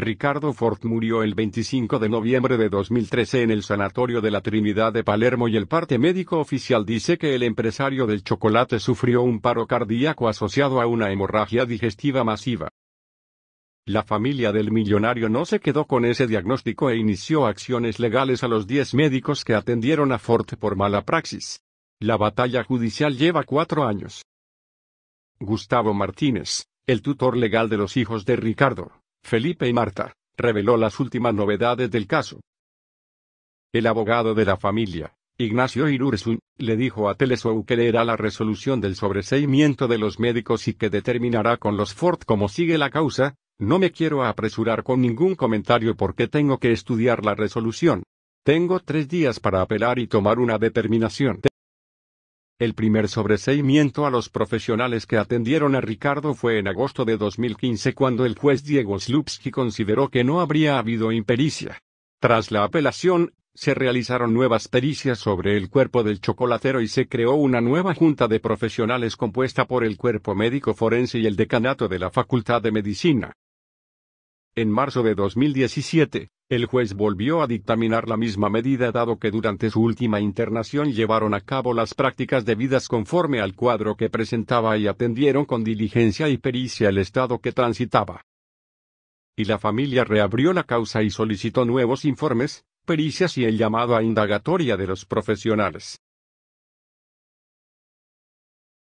Ricardo Ford murió el 25 de noviembre de 2013 en el Sanatorio de la Trinidad de Palermo y el parte médico oficial dice que el empresario del chocolate sufrió un paro cardíaco asociado a una hemorragia digestiva masiva. La familia del millonario no se quedó con ese diagnóstico e inició acciones legales a los 10 médicos que atendieron a Ford por mala praxis. La batalla judicial lleva cuatro años. Gustavo Martínez, el tutor legal de los hijos de Ricardo, Felipe y Marta, reveló las últimas novedades del caso. El abogado de la familia, Ignacio Irursun, le dijo a Telesou que leerá la resolución del sobreseimiento de los médicos y que determinará con los Ford cómo sigue la causa, no me quiero apresurar con ningún comentario porque tengo que estudiar la resolución. Tengo tres días para apelar y tomar una determinación. El primer sobreseimiento a los profesionales que atendieron a Ricardo fue en agosto de 2015 cuando el juez Diego Slupski consideró que no habría habido impericia. Tras la apelación, se realizaron nuevas pericias sobre el cuerpo del chocolatero y se creó una nueva junta de profesionales compuesta por el cuerpo médico forense y el decanato de la Facultad de Medicina. En marzo de 2017, el juez volvió a dictaminar la misma medida dado que durante su última internación llevaron a cabo las prácticas debidas conforme al cuadro que presentaba y atendieron con diligencia y pericia el estado que transitaba. Y la familia reabrió la causa y solicitó nuevos informes, pericias y el llamado a indagatoria de los profesionales.